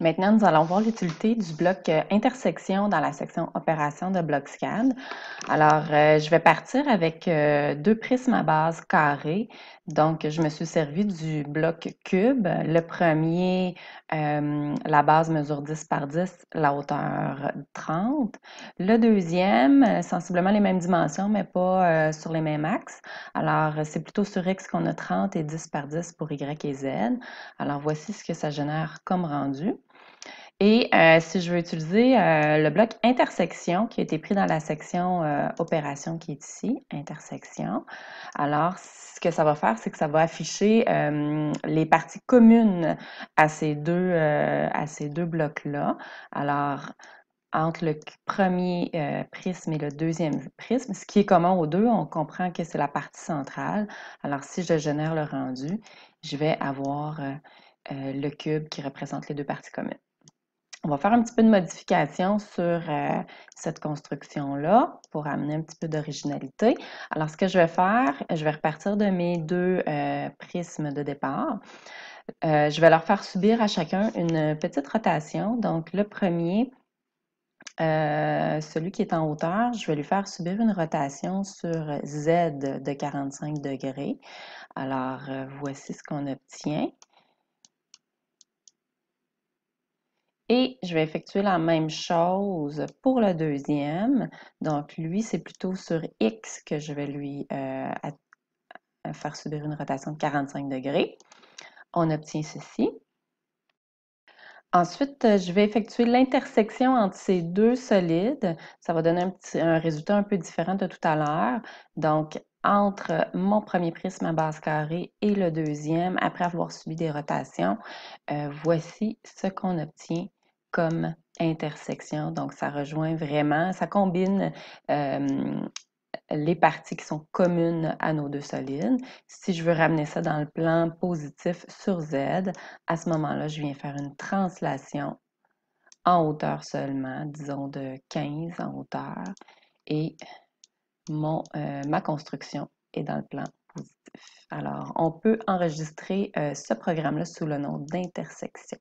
Maintenant, nous allons voir l'utilité du bloc euh, intersection dans la section opération de BlockSCAD. Alors, euh, je vais partir avec euh, deux prismes à base carrée. Donc, je me suis servi du bloc cube. Le premier, la base mesure 10 par 10, la hauteur 30. Le deuxième, sensiblement les mêmes dimensions, mais pas sur les mêmes axes. Alors, c'est plutôt sur X qu'on a 30 et 10 par 10 pour Y et Z. Alors, voici ce que ça génère comme rendu. Et euh, si je veux utiliser euh, le bloc intersection qui a été pris dans la section euh, opération qui est ici, intersection, alors ce que ça va faire, c'est que ça va afficher euh, les parties communes à ces deux, à ces deux blocs-là. Alors, entre le premier prisme et le deuxième prisme. Ce qui est commun aux deux, on comprend que c'est la partie centrale. Alors, si je génère le rendu, je vais avoir le cube qui représente les deux parties communes on va faire un petit peu de modification sur euh, cette construction-là pour amener un petit peu d'originalité. Alors, ce que je vais faire, je vais repartir de mes deux euh, prismes de départ. Euh, je vais leur faire subir à chacun une petite rotation. Donc, le premier, celui qui est en hauteur, je vais lui faire subir une rotation sur Z de 45 degrés. Alors, voici ce qu'on obtient. Et je vais effectuer la même chose pour le deuxième. Donc, lui, c'est plutôt sur X que je vais lui euh, euh, faire subir une rotation de 45 degrés. On obtient ceci. Ensuite, euh, je vais effectuer l'intersection entre ces deux solides. Ça va donner un, un résultat un peu différent de tout à l'heure. Donc, entre mon premier prisme à base carrée et le deuxième, après avoir subi des rotations, euh, voici ce qu'on obtient comme intersection. Donc, ça rejoint vraiment, ça combine les parties qui sont communes à nos deux solides. Si je veux ramener ça dans le plan positif sur Z, à ce moment-là, je viens faire une translation en hauteur seulement, disons de 15 en hauteur, et mon, euh, ma construction est dans le plan positif. Alors, on peut enregistrer euh, ce programme-là sous le nom d'intersection.